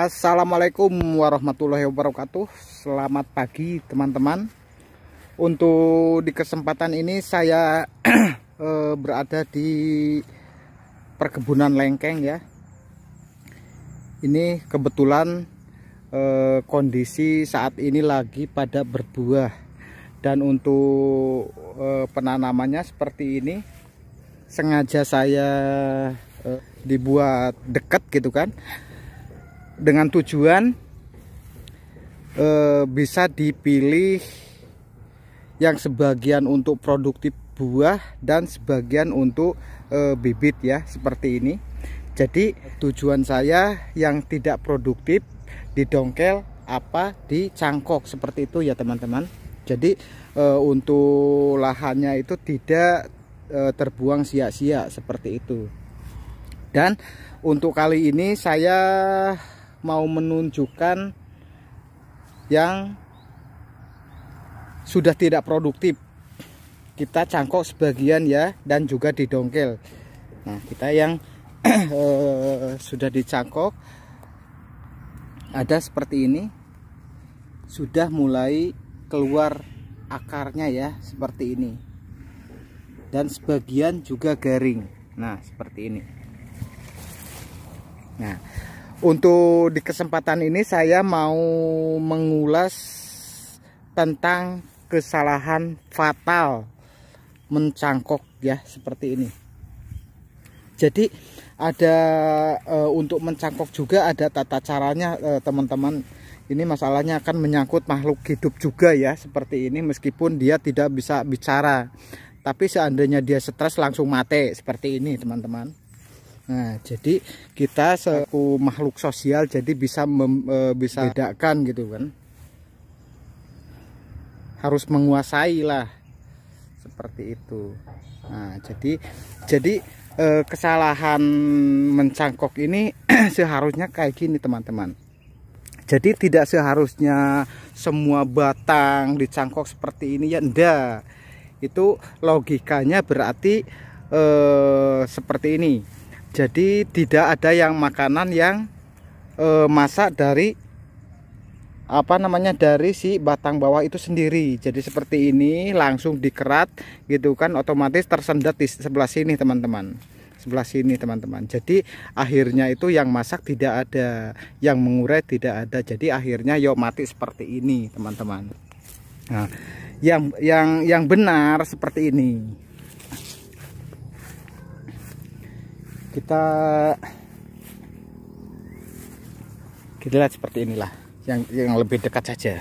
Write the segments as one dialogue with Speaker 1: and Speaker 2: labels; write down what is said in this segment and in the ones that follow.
Speaker 1: Assalamualaikum warahmatullahi wabarakatuh Selamat pagi teman-teman Untuk di kesempatan ini saya eh, berada di perkebunan lengkeng ya Ini kebetulan eh, kondisi saat ini lagi pada berbuah Dan untuk eh, penanamannya seperti ini Sengaja saya dibuat dekat gitu kan dengan tujuan e, bisa dipilih yang sebagian untuk produktif buah dan sebagian untuk e, bibit ya seperti ini jadi tujuan saya yang tidak produktif didongkel apa dicangkok seperti itu ya teman-teman jadi e, untuk lahannya itu tidak e, terbuang sia-sia seperti itu dan untuk kali ini saya mau menunjukkan yang sudah tidak produktif kita cangkok sebagian ya dan juga didongkel nah kita yang eh, sudah dicangkok ada seperti ini sudah mulai keluar akarnya ya seperti ini dan sebagian juga garing nah seperti ini nah untuk di kesempatan ini saya mau mengulas tentang kesalahan fatal mencangkok ya seperti ini. Jadi ada e, untuk mencangkok juga ada tata caranya eh, teman-teman. teman -teman. ini masalahnya akan menyangkut makhluk hidup juga ya seperti ini meskipun dia tidak bisa bicara. Tapi seandainya dia stres langsung mati seperti ini teman-teman. Nah, jadi kita selaku makhluk sosial jadi bisa mem, e, bisa bedakan gitu kan. Harus menguasai lah seperti itu. Nah, jadi jadi e, kesalahan mencangkok ini seharusnya kayak gini teman-teman. Jadi tidak seharusnya semua batang dicangkok seperti ini ya enggak. Itu logikanya berarti e, seperti ini jadi tidak ada yang makanan yang e, masak dari apa namanya dari si batang bawah itu sendiri jadi seperti ini langsung dikerat gitu kan otomatis tersendat di sebelah sini teman-teman sebelah sini teman-teman jadi akhirnya itu yang masak tidak ada yang mengurai tidak ada jadi akhirnya yo mati seperti ini teman-teman nah yang yang yang benar seperti ini kita kita lihat seperti inilah yang yang lebih dekat saja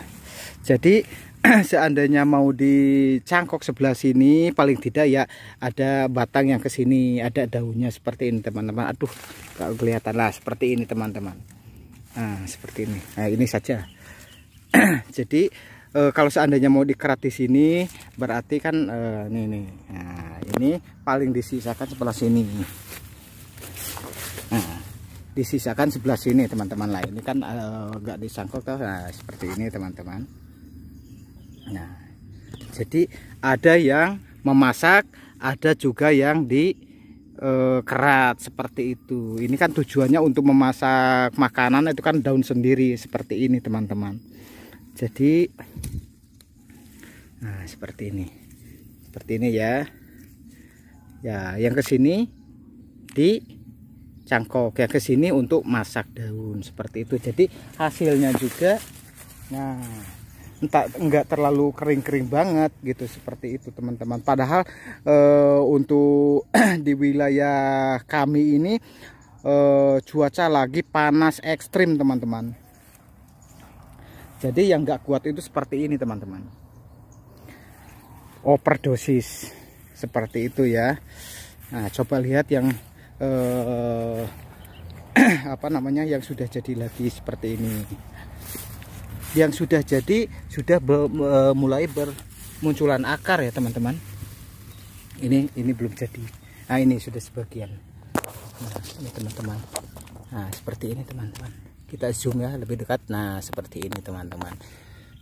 Speaker 1: jadi seandainya mau dicangkok sebelah sini paling tidak ya ada batang yang ke sini ada daunnya seperti ini teman-teman aduh kalau kelihatan lah seperti ini teman-teman nah seperti ini nah ini saja jadi e, kalau seandainya mau dikerat di sini berarti kan e, ini nih nah ini paling disisakan sebelah sini disisakan sebelah sini teman-teman lah ini kan enggak eh, uh, disangkut nah, seperti ini teman-teman nah jadi ada yang memasak ada juga yang di eh, kerat seperti itu ini kan tujuannya untuk memasak makanan itu kan daun sendiri seperti ini teman-teman jadi nah seperti ini seperti ini ya ya yang kesini di cangkok ya ke sini untuk masak daun seperti itu jadi hasilnya juga nah entah enggak terlalu kering-kering banget gitu seperti itu teman-teman padahal e, untuk di wilayah kami ini e, cuaca lagi panas ekstrim teman-teman jadi yang enggak kuat itu seperti ini teman-teman overdosis seperti itu ya Nah coba lihat yang eh, apa namanya yang sudah jadi lagi seperti ini yang sudah jadi sudah be, be, mulai bermunculan akar ya teman-teman ini ini belum jadi nah ini sudah sebagian nah ini teman-teman nah seperti ini teman-teman kita zoom ya lebih dekat nah seperti ini teman-teman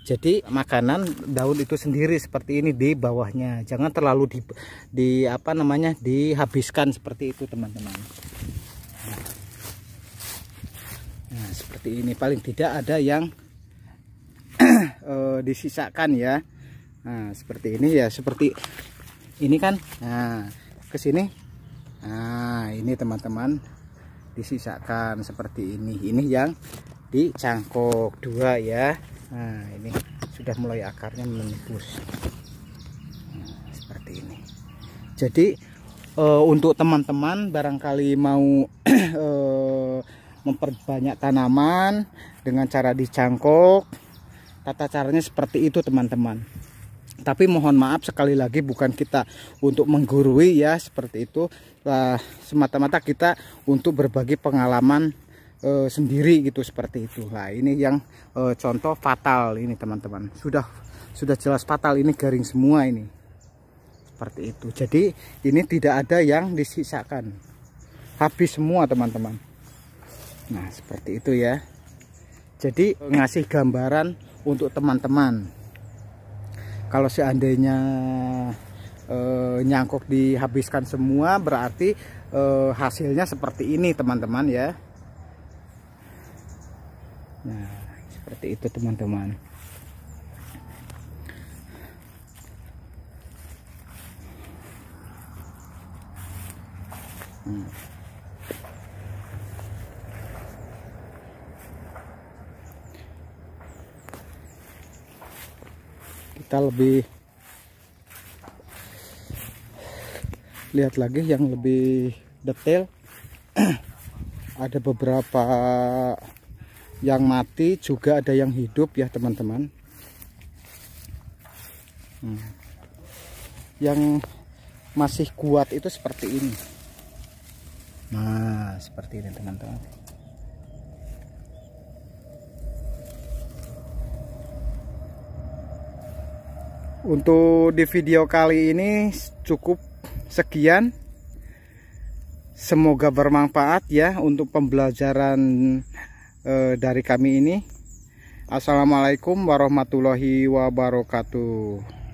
Speaker 1: jadi makanan daun itu sendiri seperti ini di bawahnya jangan terlalu di, di apa namanya dihabiskan seperti itu teman-teman nah seperti ini paling tidak ada yang eh, disisakan ya nah seperti ini ya seperti ini kan nah kesini. nah ini teman-teman disisakan seperti ini ini yang dicangkok dua ya nah ini sudah mulai akarnya menembus nah, seperti ini jadi e, untuk teman-teman barangkali mau e, memperbanyak tanaman dengan cara dicangkok tata caranya seperti itu teman-teman tapi mohon maaf sekali lagi bukan kita untuk menggurui ya seperti itu semata-mata kita untuk berbagi pengalaman e, sendiri gitu seperti itu lah ini yang e, contoh fatal ini teman-teman sudah sudah jelas fatal ini garing semua ini seperti itu jadi ini tidak ada yang disisakan habis semua teman-teman nah seperti itu ya jadi ngasih gambaran untuk teman-teman kalau seandainya e, nyangkok dihabiskan semua berarti e, hasilnya seperti ini teman-teman ya seperti itu teman-teman kita lebih lihat lagi yang lebih detail ada beberapa yang mati juga ada yang hidup ya teman-teman hmm. yang masih kuat itu seperti ini nah seperti ini teman-teman untuk di video kali ini cukup sekian semoga bermanfaat ya untuk pembelajaran Eh, dari kami ini. Assalamualaikum warahmatullahi wabarakatuh.